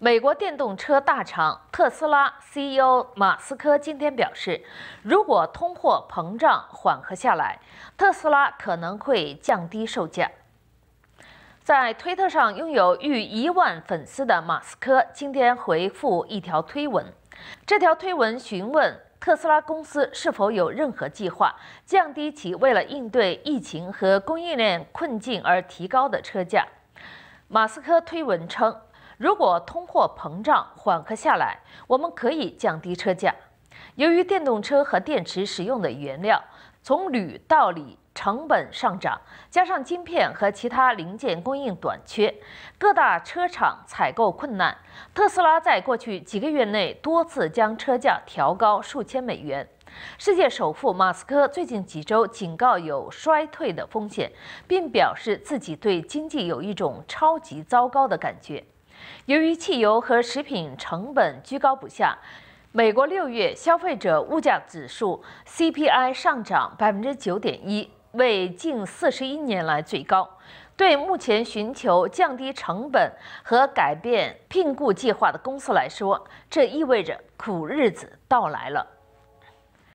美国电动车大厂特斯拉 CEO 马斯克今天表示，如果通货膨胀缓和下来，特斯拉可能会降低售价。在推特上拥有逾一万粉丝的马斯克今天回复一条推文，这条推文询问特斯拉公司是否有任何计划降低其为了应对疫情和供应链困境而提高的车价。马斯克推文称。如果通货膨胀缓和下来，我们可以降低车价。由于电动车和电池使用的原料从铝到锂成本上涨，加上晶片和其他零件供应短缺，各大车厂采购困难。特斯拉在过去几个月内多次将车价调高数千美元。世界首富马斯克最近几周警告有衰退的风险，并表示自己对经济有一种超级糟糕的感觉。由于汽油和食品成本居高不下，美国六月消费者物价指数 （CPI） 上涨百分之九点一，为近四十一年来最高。对目前寻求降低成本和改变聘雇计划的公司来说，这意味着苦日子到来了。